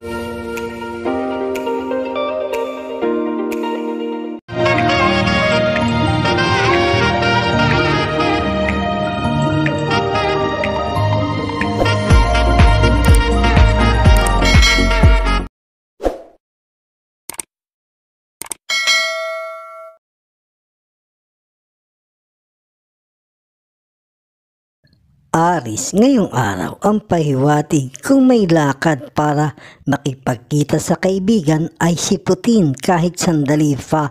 thank you Aris, ngayong araw ang pahiwatig kung may lakad para makipagkita sa kaibigan ay si Putin kahit sandali pa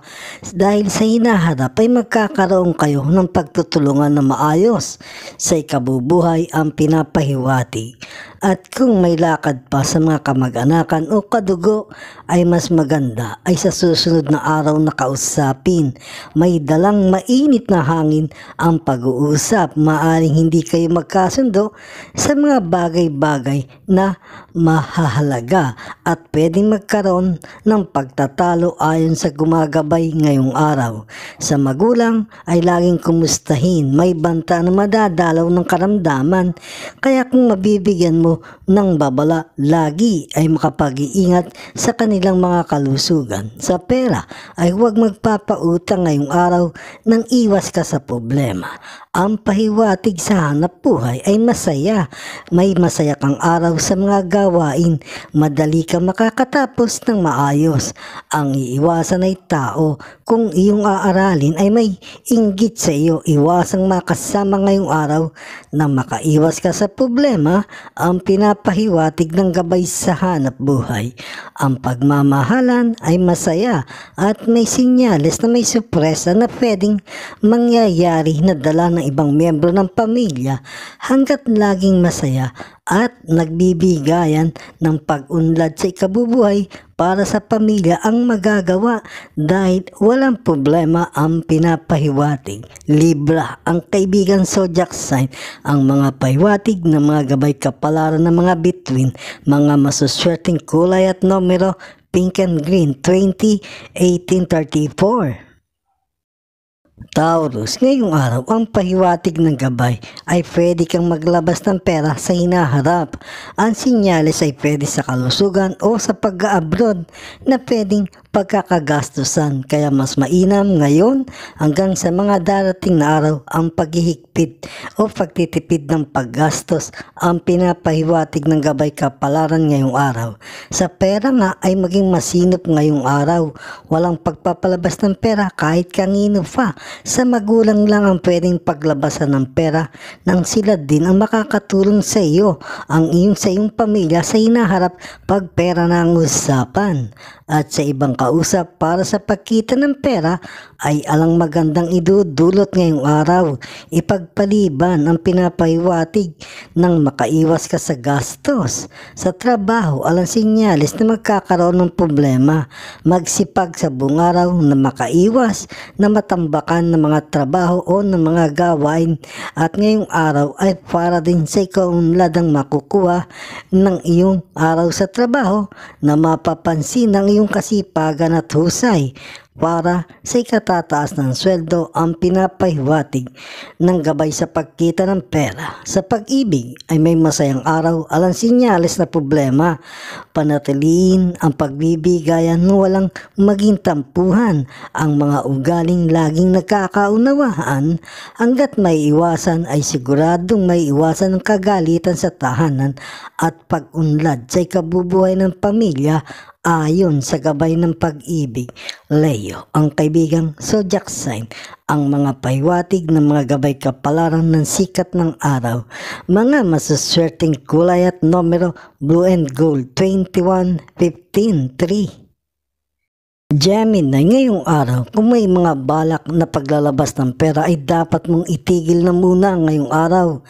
dahil sa hinaharap ay magkakaroon kayo ng pagtutulungan na maayos. Sa ikabubuhay ang pinapahiwatig at kung may lakad pa sa mga kamag-anakan o kadugo ay mas maganda ay sa susunod na araw na kausapin. May dalang mainit na hangin ang pag-uusap. Maaring hindi kayo magkasundo sa mga bagay-bagay na mahahalaga at pwedeng magkaroon ng pagtatalo ayon sa gumagabay ngayong araw. Sa magulang ay laging kumustahin, may banta na madadalaw ng karamdaman. Kaya kung mabibigyan mo ng babala, lagi ay makapag-iingat sa kanilang mga kalusugan. Sa pera ay huwag magpapautang ngayong araw nang iwas ka sa problema. Ang pahiwatig sa hanap buhay ay masaya. May masaya kang araw sa mga gawa gawain, madali ka makakatapos ng maayos. Ang iiwasan ay tao. Kung iyong aaralin ay may inggit sa iyo, iwasang makasama ngayong araw na makaiwas ka sa problema ang pinapahiwatig ng gabay sa hanap buhay. Ang pagmamahalan ay masaya at may sinyales na may supresa na pwedeng mangyayari na dala ng ibang miyembro ng pamilya hanggat laging masaya at nagbibigayan ng pag-unlad sa ikabubuhay para sa pamilya ang magagawa dahil walang problema ang pinapahiwatig. Libra ang kaibigan zodiac sign, ang mga pahiwatig na mga gabay kapalaran ng mga between, mga masuswerteng kulay at numero pink and green 20, 1834. Taurus, ngayong araw, ang pahiwatig ng gabay ay pwede kang maglabas ng pera sa hinaharap. Ang sinyalis ay pwede sa kalusugan o sa pag-abroad na pwedeng pagkakagastusan kaya mas mainam ngayon hanggang sa mga darating na araw ang paghihigpit o pagtitipid ng paggastos ang pinapahiwatig ng gabay kapalaran ngayong araw. Sa pera nga ay maging masinop ngayong araw. Walang pagpapalabas ng pera kahit kangino pa. Sa magulang lang ang pwedeng paglabasan ng pera nang sila din ang makakatulong sa iyo, ang iyong sa iyong pamilya sa hinaharap pag pera na ang usapan at sa ibang kausap para sa pagkita ng pera ay alang magandang idudulot ngayong araw. Ipagpaliban ang pinapaiwatig ng makaiwas ka sa gastos. Sa trabaho, alang sinyalis na magkakaroon ng problema. Magsipag sa buong araw na makaiwas na matambakan ng mga trabaho o ng mga gawain at ngayong araw ay para din sa ikaw ladang makukuha ng iyong araw sa trabaho na mapapansin ng iyong iyong kasipagan at husay para sa ikatataas ng sweldo ang pinapahiwatig ng gabay sa pagkita ng pera. Sa pag-ibig ay may masayang araw alang sinyalis na problema. Panatiliin ang pagbibigayan ng walang maging tampuhan ang mga ugaling laging nagkakaunawaan hanggat may iwasan ay siguradong may iwasan ng kagalitan sa tahanan at pag-unlad sa ikabubuhay ng pamilya ayon sa gabay ng pag-ibig. Lay Castillo, ang kaibigang zodiac sign, ang mga paywatig ng mga gabay kapalaran ng sikat ng araw, mga masuswerteng kulay at numero blue and gold 21, 15, 3. Gemini, ngayong araw, kung may mga balak na paglalabas ng pera ay dapat mong itigil na muna ngayong araw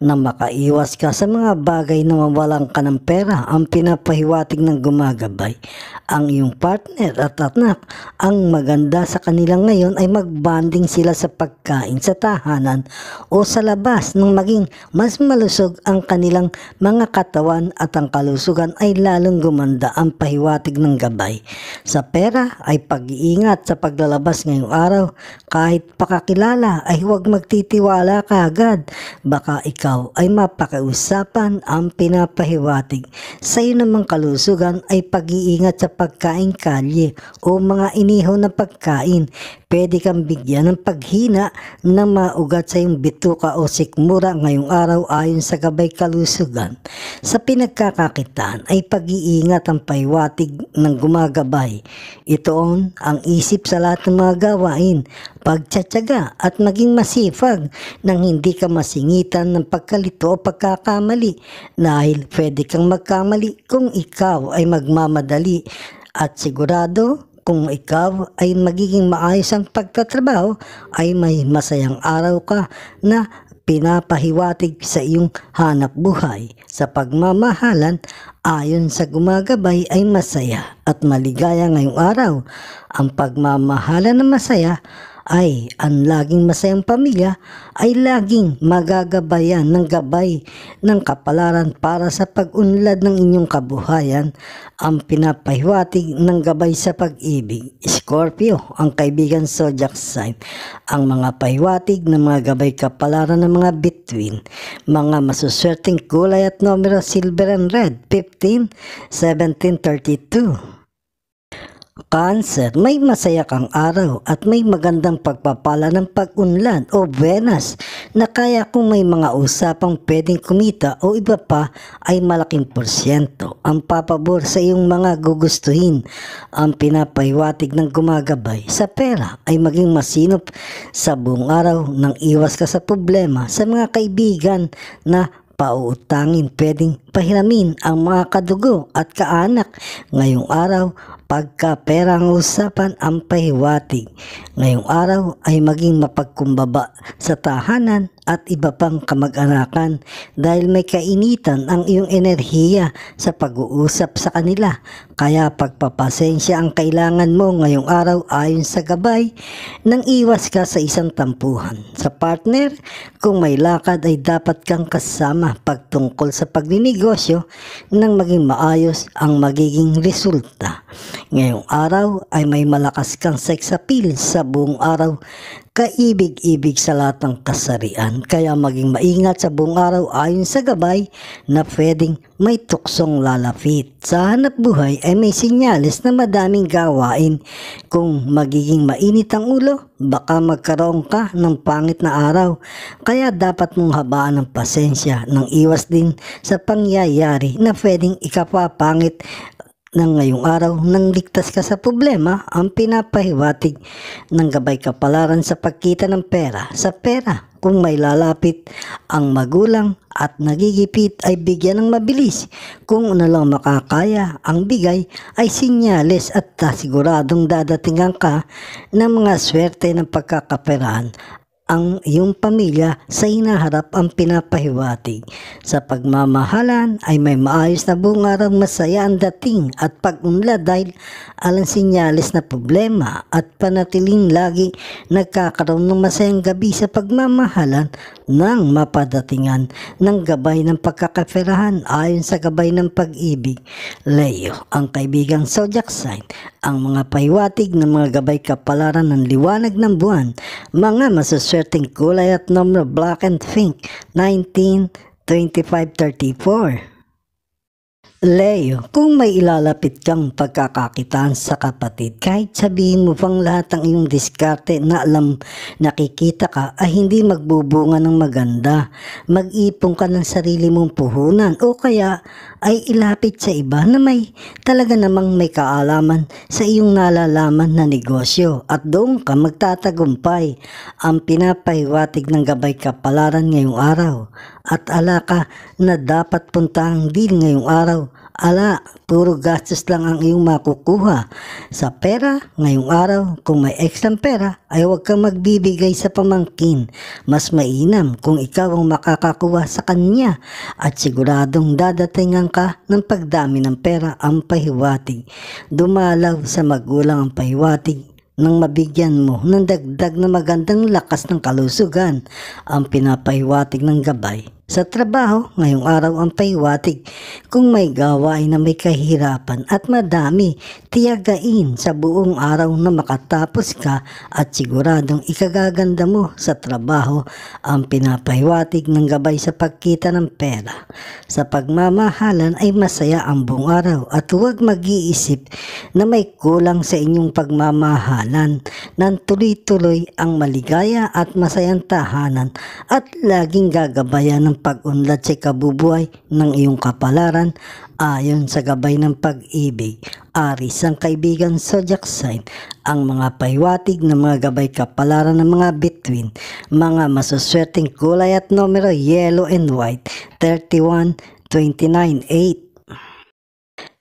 na makaiwas ka sa mga bagay na mawalan ka ng pera ang pinapahiwatig ng gumagabay. Ang iyong partner at atnak, ang maganda sa kanila ngayon ay magbanding sila sa pagkain sa tahanan o sa labas nang maging mas malusog ang kanilang mga katawan at ang kalusugan ay lalong gumanda ang pahiwatig ng gabay. Sa pera, ka ay pag-iingat sa paglalabas ngayong araw. Kahit pakakilala ay huwag magtitiwala ka agad. Baka ikaw ay mapakiusapan ang pinapahiwatig. Sa iyo namang kalusugan ay pag-iingat sa pagkain kalye o mga inihaw na pagkain. Pwede kang bigyan ng paghina na maugat sa iyong bituka o sikmura ngayong araw ayon sa gabay kalusugan. Sa pinagkakakitaan ay pag-iingat ang paiwatig ng gumagabay. Itoon ang isip sa lahat ng mga gawain, pagtsatsaga at maging masipag nang hindi ka masingitan ng pagkalito o pagkakamali dahil pwede kang magkamali kung ikaw ay magmamadali at sigurado kung ikaw ay magiging maayos ang pagtatrabaho ay may masayang araw ka na pinapahiwatig sa iyong hanap buhay. Sa pagmamahalan, ayon sa gumagabay ay masaya at maligaya ngayong araw. Ang pagmamahalan na masaya ay ang laging masayang pamilya ay laging magagabayan ng gabay ng kapalaran para sa pag-unlad ng inyong kabuhayan ang pinapahiwatig ng gabay sa pag-ibig. Scorpio, ang kaibigan zodiac sign, ang mga pahiwatig ng mga gabay kapalaran ng mga between, mga masuswerteng kulay at numero silver and red, 15, 17, 32. Cancer, may masaya kang araw at may magandang pagpapala ng pag-unlad o buenas na kaya kung may mga usapang pwedeng kumita o iba pa ay malaking porsyento ang papabor sa iyong mga gugustuhin. Ang pinapaywatig ng gumagabay sa pera ay maging masinop sa buong araw nang iwas ka sa problema sa mga kaibigan na pauutangin pwedeng pahiramin ang mga kadugo at kaanak ngayong araw pagka perang usapan ang pahiwatig. Ngayong araw ay maging mapagkumbaba sa tahanan at iba pang kamag-anakan dahil may kainitan ang iyong enerhiya sa pag-uusap sa kanila. Kaya pagpapasensya ang kailangan mo ngayong araw ayon sa gabay nang iwas ka sa isang tampuhan. Sa partner, kung may lakad ay dapat kang kasama pagtungkol sa pagninegosyo nang maging maayos ang magiging resulta. Ngayong araw ay may malakas kang sex appeal sa buong araw kaibig-ibig sa lahat ng kasarian, kaya maging maingat sa buong araw ayon sa gabay na pwedeng may tuksong lalapit. Sa hanap buhay ay may sinyalis na madaming gawain. Kung magiging mainit ang ulo, baka magkaroon ka ng pangit na araw. Kaya dapat mong habaan ng pasensya nang iwas din sa pangyayari na pwedeng ikapapangit ng ngayong araw nang ligtas ka sa problema ang pinapahiwatig ng gabay kapalaran sa pagkita ng pera sa pera kung may lalapit ang magulang at nagigipit ay bigyan ng mabilis kung ano lang makakaya ang bigay ay sinyales at siguradong dadatingan ka ng mga swerte ng pagkakaperaan ang iyong pamilya sa hinaharap ang pinapahiwatig. Sa pagmamahalan ay may maayos na buong araw masaya ang dating at pag-unla dahil alang sinyalis na problema at panatiling lagi nagkakaroon ng masayang gabi sa pagmamahalan ng mapadatingan ng gabay ng pagkakaferahan ayon sa gabay ng pag-ibig. Leo, ang kaibigang zodiac sign, ang mga pahiwatig ng mga gabay kapalaran ng liwanag ng buwan, mga masuswerte tertingkulay at numero black and pink 1925-34 Leo, kung may ilalapit kang pagkakakitaan sa kapatid, kahit sabihin mo pang lahat ang iyong diskarte na alam nakikita ka ay hindi magbubunga ng maganda. Mag-ipon ka ng sarili mong puhunan o kaya ay ilapit sa iba na may talaga namang may kaalaman sa iyong nalalaman na negosyo at doon ka magtatagumpay ang pinapaiwatig ng gabay kapalaran ngayong araw at alaka na dapat punta din ngayong araw Ala, puro gastos lang ang iyong makukuha sa pera ngayong araw. Kung may ekstrang pera, ay huwag kang magbibigay sa pamangkin. Mas mainam kung ikaw ang makakakuha sa kanya at siguradong dadatingan ka ng pagdami ng pera ang pahiwatig. Dumalaw sa magulang ang pahiwatig nang mabigyan mo ng dagdag na magandang lakas ng kalusugan ang pinapahiwatig ng gabay. Sa trabaho, ngayong araw ang paywatig. Kung may gawain na may kahirapan at madami, tiyagain sa buong araw na makatapos ka at siguradong ikagaganda mo sa trabaho ang pinapaywatig ng gabay sa pagkita ng pera. Sa pagmamahalan ay masaya ang buong araw at huwag mag-iisip na may kulang sa inyong pagmamahalan nang tuloy-tuloy ang maligaya at masayang tahanan at laging gagabayan ng pag-unlad sa kabubuhay ng iyong kapalaran ayon sa gabay ng pag-ibig. Aris ang kaibigan zodiac sign, ang mga paiwatig ng mga gabay kapalaran ng mga between, mga masuswerteng kulay at numero yellow and white, 31, 29, 8,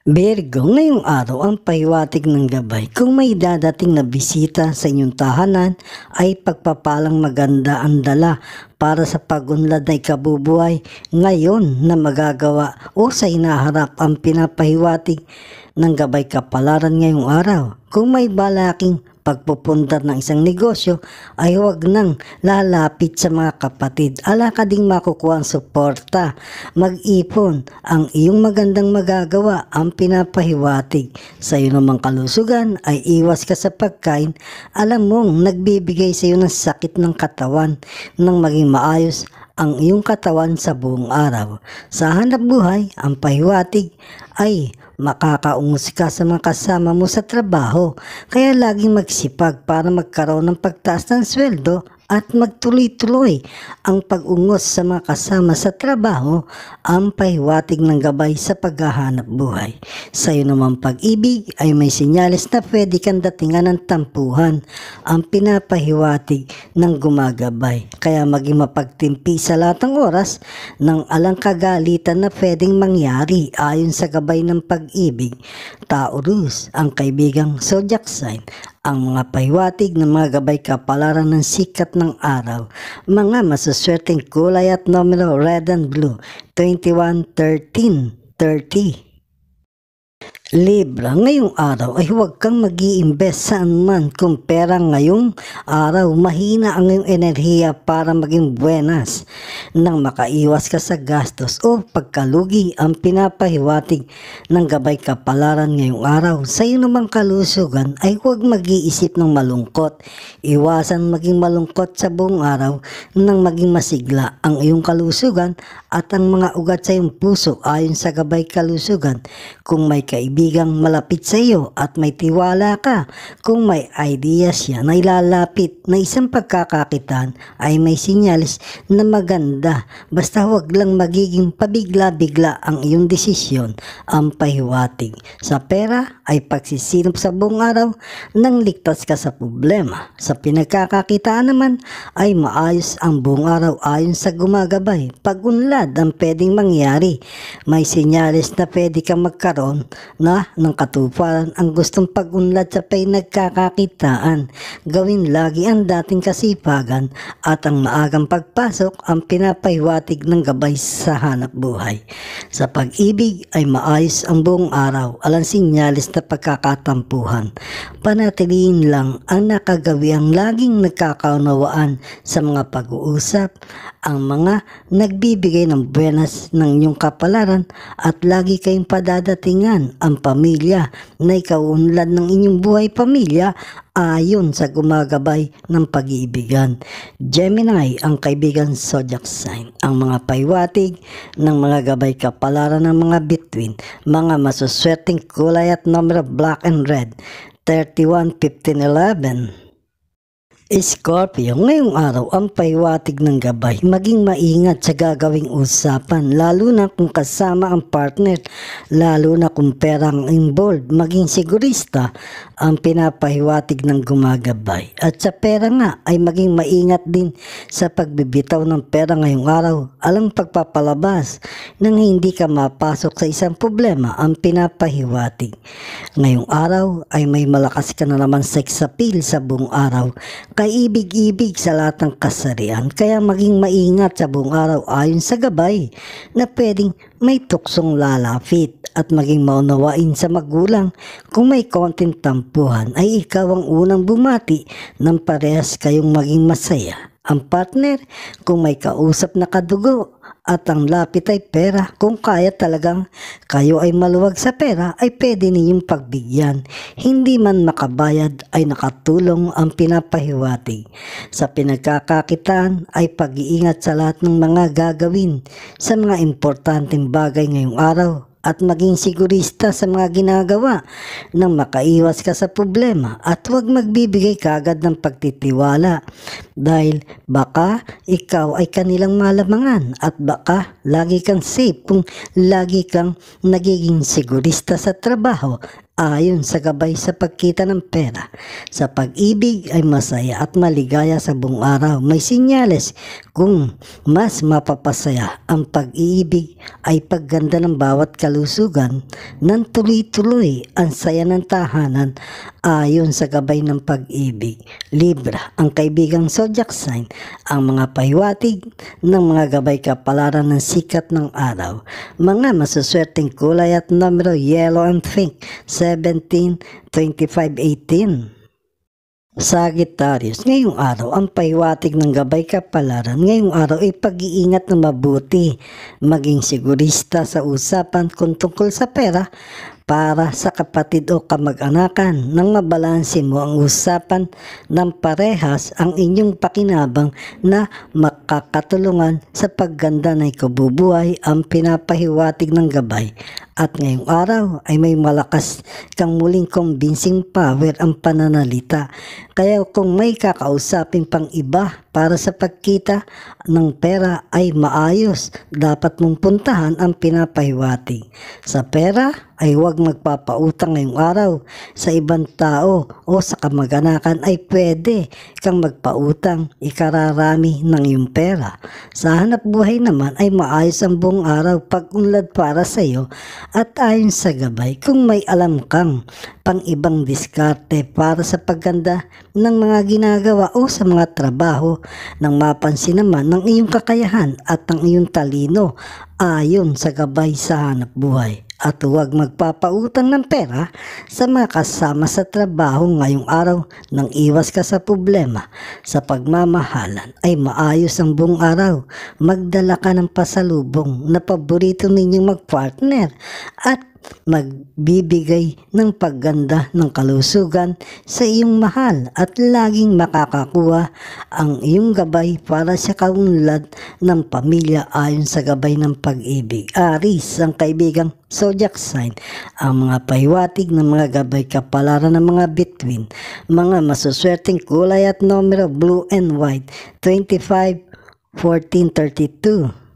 Virgo, ngayong araw ang pahiwatig ng gabay. Kung may dadating na bisita sa inyong tahanan, ay pagpapalang maganda ang dala para sa pagunlad ay kabubuhay ngayon na magagawa o sa inaharap ang pinapahiwatig ng gabay kapalaran ngayong araw. Kung may balaking pagpupundar ng isang negosyo ay huwag nang lalapit sa mga kapatid. Ala ka ding makukuha ang suporta. Mag-ipon ang iyong magandang magagawa ang pinapahiwatig. Sa iyo namang kalusugan ay iwas ka sa pagkain. Alam mong nagbibigay sa iyo ng sakit ng katawan nang maging maayos ang iyong katawan sa buong araw. Sa hanap buhay, ang pahiwatig ay Makakaungsi ka sa mga kasama mo sa trabaho, kaya laging magsipag para magkaroon ng pagtaas ng sweldo at magtuloy-tuloy ang pag-ungos sa mga kasama sa trabaho ang pahiwatig ng gabay sa paghahanap buhay. Sa iyo naman pag-ibig ay may sinyalis na pwede kang datingan ng tampuhan ang pinapahiwatig ng gumagabay. Kaya maging mapagtimpi sa lahat ng oras ng alang kagalitan na pwedeng mangyari ayon sa gabay ng pag-ibig. Taurus, ang kaibigang zodiac sign, ang mga pahiwatig ng mga gabay kapalaran ng sikat ng araw. Mga masuswerteng kulay at numero red and blue, 21, 13, 30. Libra, ngayong araw ay huwag kang mag invest saan man kung pera ngayong araw. Mahina ang iyong enerhiya para maging buenas nang makaiwas ka sa gastos o pagkalugi ang pinapahiwatig ng gabay kapalaran ngayong araw. Sa iyo namang kalusugan ay huwag mag-iisip ng malungkot. Iwasan maging malungkot sa buong araw nang maging masigla ang iyong kalusugan at ang mga ugat sa iyong puso ayon sa gabay kalusugan. Kung may kaibigan kaibigang malapit sa iyo at may tiwala ka. Kung may idea siya na ilalapit na isang pagkakakitan ay may sinyalis na maganda. Basta huwag lang magiging pabigla-bigla ang iyong desisyon. Ang pahiwatig sa pera ay pagsisilip sa buong araw nang ligtas ka sa problema. Sa pinagkakakitaan naman ay maayos ang buong araw ayon sa gumagabay. Pag-unlad ang pwedeng mangyari. May sinyalis na pwede kang magkaroon na ng katuparan ang gustong pag-unlad sa pay nagkakakitaan. Gawin lagi ang dating kasipagan at ang maagang pagpasok ang pinapaywatig ng gabay sa hanap buhay. Sa pag-ibig ay maayos ang buong araw, alang sinyalis na pagkakatampuhan. Panatiliin lang ang nakagawi ang laging nagkakaunawaan sa mga pag-uusap, ang mga nagbibigay ng buenas ng iyong kapalaran at lagi kayong padadatingan ang pamilya na ikaunlad ng inyong buhay pamilya ayon sa gumagabay ng pag-iibigan. Gemini ang kaibigan zodiac sign, ang mga paiwatig ng mga gabay kapalaran ng mga between, mga masuswerteng kulay at number black and red, 31, 15, 11. Scorpio, ngayong araw ang paiwatig ng gabay. Maging maingat sa gagawing usapan, lalo na kung kasama ang partner, lalo na kung perang involved. Maging sigurista ang pinapahiwatig ng gumagabay. At sa pera nga ay maging maingat din sa pagbibitaw ng pera ngayong araw. Alang pagpapalabas nang hindi ka mapasok sa isang problema ang pinapahiwatig. Ngayong araw ay may malakas ka na naman sex appeal sa buong araw kaibig-ibig sa lahat ng kasarian kaya maging maingat sa buong araw ayon sa gabay na pwedeng may tuksong lalapit at maging maunawain sa magulang kung may konting tampuhan ay ikaw ang unang bumati ng parehas kayong maging masaya. Ang partner kung may kausap na kadugo at ang lapit ay pera. Kung kaya talagang kayo ay maluwag sa pera ay pwede ninyong pagbigyan. Hindi man makabayad ay nakatulong ang pinapahiwatig. Sa pinagkakakitaan ay pag-iingat sa lahat ng mga gagawin sa mga importanteng bagay ngayong araw at maging sigurista sa mga ginagawa nang makaiwas ka sa problema at huwag magbibigay kagad ng pagtitiwala dahil baka ikaw ay kanilang malamangan at baka lagi kang safe kung lagi kang nagiging sigurista sa trabaho ayon sa gabay sa pagkita ng pera. Sa pag-ibig ay masaya at maligaya sa buong araw. May sinyales kung mas mapapasaya ang pag iibig ay pagganda ng bawat kalusugan nang tuloy-tuloy ang saya ng tahanan ayon sa gabay ng pag-ibig. Libra, ang kaibigang zodiac sign, ang mga pahiwatig ng mga gabay kapalaran ng sikat ng araw. Mga masuswerteng kulay at numero yellow and pink. Sa 17, 25, Sagittarius, ngayong araw ang pahiwatig ng gabay kapalaran ngayong araw ay pag-iingat ng mabuti, maging sigurista sa usapan kung tungkol sa pera para sa kapatid o kamag-anakan nang mabalanse mo ang usapan ng parehas ang inyong pakinabang na makakatulungan sa pagganda ng kabubuhay ang pinapahiwatig ng gabay at ngayong araw ay may malakas kang muling convincing power ang pananalita kaya kung may kakausapin pang iba para sa pagkita ng pera ay maayos dapat mong puntahan ang pinapahiwatig sa pera ay huwag magpapautang ngayong araw sa ibang tao o sa kamag-anakan ay pwede kang magpautang ikararami ng iyong pera. Sa hanap buhay naman ay maayos ang buong araw pag-unlad para sa iyo at ayon sa gabay kung may alam kang pang ibang diskarte para sa pagganda ng mga ginagawa o sa mga trabaho nang mapansin naman ng iyong kakayahan at ng iyong talino ayon sa gabay sa hanap buhay at huwag magpapautang ng pera sa mga kasama sa trabaho ngayong araw nang iwas ka sa problema sa pagmamahalan ay maayos ang buong araw. Magdala ka ng pasalubong na paborito ninyong magpartner at magbibigay ng pagganda ng kalusugan sa iyong mahal at laging makakakuha ang iyong gabay para sa kaunlad ng pamilya ayon sa gabay ng pag-ibig. Aris, ang kaibigang zodiac sign, ang mga paiwatig ng mga gabay kapalaran ng mga between, mga masuswerteng kulay at numero blue and white, 25, 14, 32.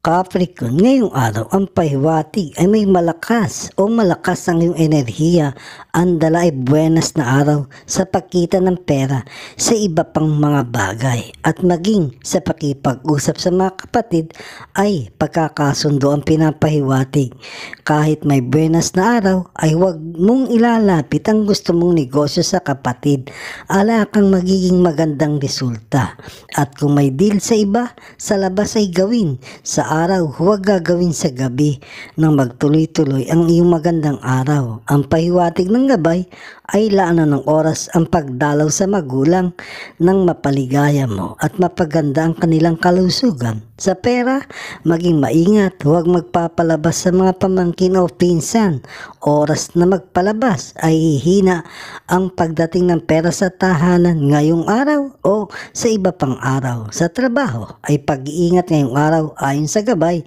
Capricorn, ngayong araw ang pahiwatig ay may malakas o malakas ang iyong enerhiya. Ang dala ay buenas na araw sa pagkita ng pera sa iba pang mga bagay at maging sa pakipag-usap sa mga kapatid ay pagkakasundo ang pinapahiwatig. Kahit may buenas na araw ay huwag mong ilalapit ang gusto mong negosyo sa kapatid. Ala kang magiging magandang resulta. At kung may deal sa iba, sa labas ay gawin sa araw, huwag gagawin sa gabi nang magtuloy-tuloy ang iyong magandang araw. Ang pahiwatig ng gabay ay laanan ng oras ang pagdalaw sa magulang ng mapaligaya mo at mapaganda ang kanilang kalusugan. Sa pera, maging maingat, huwag magpapalabas sa mga pamangkin o pinsan. Oras na magpalabas ay hihina ang pagdating ng pera sa tahanan ngayong araw o sa iba pang araw. Sa trabaho ay pag-iingat ngayong araw ayon sa gabay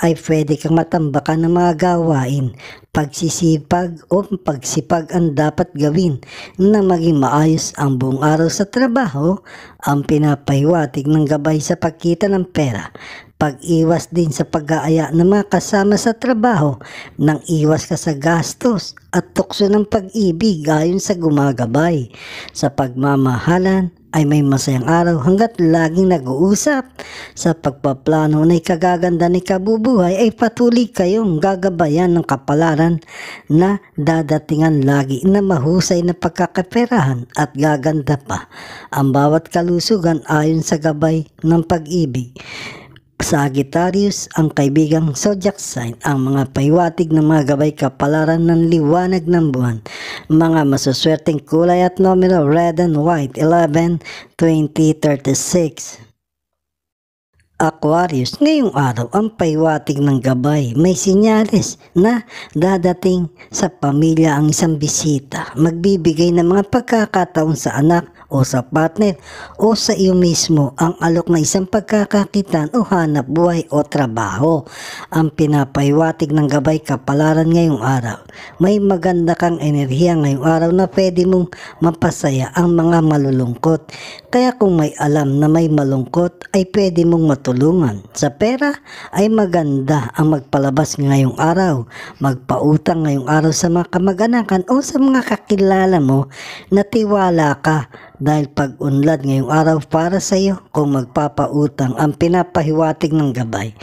ay pwede kang matambakan ng mga gawain. Pagsisipag o pagsipag ang dapat gawin na maging maayos ang buong araw sa trabaho ang pinapahiwatig ng gabay sa pagkita ng pera. Pag-iwas din sa pag-aaya ng mga kasama sa trabaho nang iwas ka sa gastos at tukso ng pag-ibig ayon sa gumagabay sa pagmamahalan ay may masayang araw hanggat laging nag-uusap. Sa pagpaplano na ikagaganda ni kabubuhay ay patuloy kayong gagabayan ng kapalaran na dadatingan lagi na mahusay na pagkakaperahan at gaganda pa ang bawat kalusugan ayon sa gabay ng pag-ibig. Sagittarius ang kaibigang zodiac sign, ang mga paiwatig ng mga gabay kapalaran ng liwanag ng buwan, mga masuswerteng kulay at numero red and white 11, 20, 36. Aquarius, ngayong araw ang paywating ng gabay may sinyales na dadating sa pamilya ang isang bisita. Magbibigay ng mga pagkakataon sa anak o sa partner o sa iyo mismo ang alok na isang pagkakakitan o hanap buhay o trabaho. Ang pinapaywating ng gabay kapalaran ngayong araw. May maganda kang enerhiya ngayong araw na pwede mong mapasaya ang mga malulungkot. Kaya kung may alam na may malungkot ay pwede mong matulungkot matulungan. Sa pera ay maganda ang magpalabas ngayong araw, magpautang ngayong araw sa mga kamag-anakan o sa mga kakilala mo na tiwala ka dahil pag-unlad ngayong araw para sa iyo kung magpapautang ang pinapahiwatig ng gabay.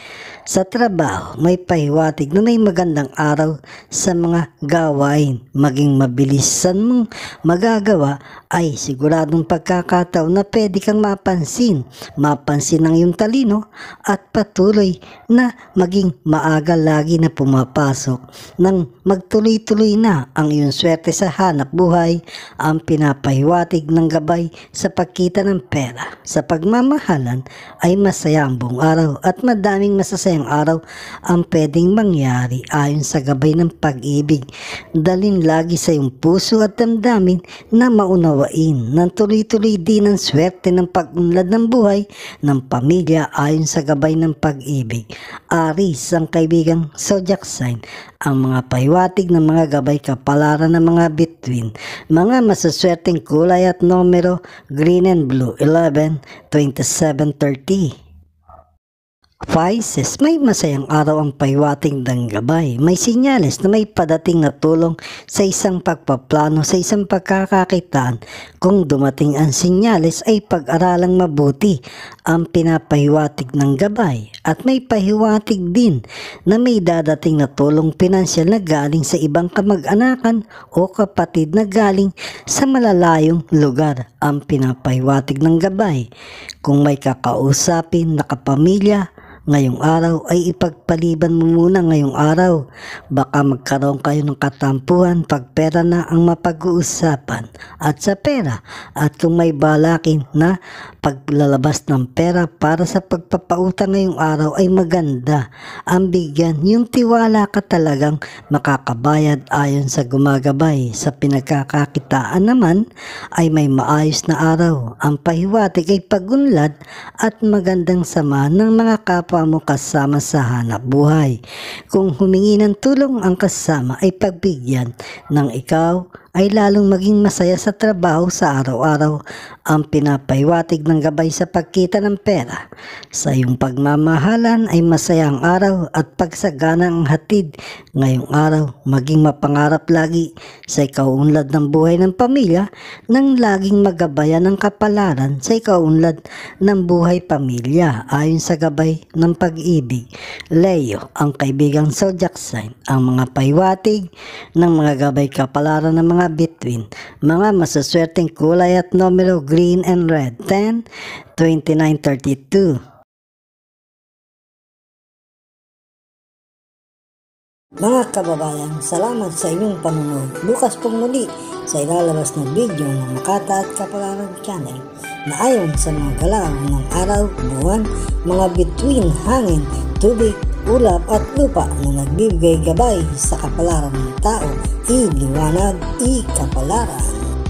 Sa trabaho, may pahiwatig na may magandang araw sa mga gawain. Maging mabilisan mong magagawa ay siguradong pagkakataon na pwede kang mapansin. Mapansin ng iyong talino at patuloy na maging maaga lagi na pumapasok nang magtuloy-tuloy na ang iyong swerte sa hanap buhay ang pinapahiwatig ng gabay gabay sa pagkita ng pera. Sa pagmamahalan ay masaya ang buong araw at madaming masasayang araw ang pwedeng mangyari ayon sa gabay ng pag-ibig. Dalin lagi sa iyong puso at damdamin na maunawain ng tuloy-tuloy din ang swerte ng pag-unlad ng buhay ng pamilya ayon sa gabay ng pag-ibig. Aris, ang kaibigang zodiac sign ang mga pahiwatig ng mga gabay kapalaran ng mga between, mga masaswerteng kulay at numero green and blue 11, 27, 30. Vices, may masayang araw ang paywating ng gabay. May sinyales na may padating na tulong sa isang pagpaplano, sa isang pagkakakitaan. Kung dumating ang sinyales ay pag-aralang mabuti ang pinapahiwatig ng gabay. At may pahiwatig din na may dadating na tulong pinansyal na galing sa ibang kamag-anakan o kapatid na galing sa malalayong lugar ang pinapahiwatig ng gabay. Kung may kakausapin na kapamilya, ngayong araw ay ipagpaliban mo muna ngayong araw. Baka magkaroon kayo ng katampuhan pag pera na ang mapag-uusapan at sa pera at kung may balakin na paglalabas ng pera para sa pagpapautang ngayong araw ay maganda. Ang bigyan yung tiwala ka talagang makakabayad ayon sa gumagabay. Sa pinagkakakitaan naman ay may maayos na araw. Ang pahiwatig ay pagunlad at magandang sama ng mga kapatid kapwa mo kasama sa hanap buhay. Kung humingi ng tulong ang kasama ay pagbigyan ng ikaw ay lalong maging masaya sa trabaho sa araw-araw ang pinapaiwatig ng gabay sa pagkita ng pera. Sa iyong pagmamahalan ay masaya ang araw at pagsagana ang hatid ngayong araw maging mapangarap lagi sa ikaunlad ng buhay ng pamilya nang laging magabayan ng kapalaran sa ikaunlad ng buhay pamilya ayon sa gabay ng pag-ibig. Leo, ang kaibigang zodiac sign, ang mga paiwatig ng mga gabay kapalaran ng mga mga between, mga masaswerteng kulay at numero green and red 10, 29, 32. Mga kababayan, salamat sa inyong panunod. Bukas pong muli sa ilalabas na video ng Makata at Kapalaran Channel na ayon sa mga galaw ng araw, buwan, mga bituin, hangin, tubig, ulap at lupa na nagbibigay gabay sa kapalaran ng tao, i-liwanag, i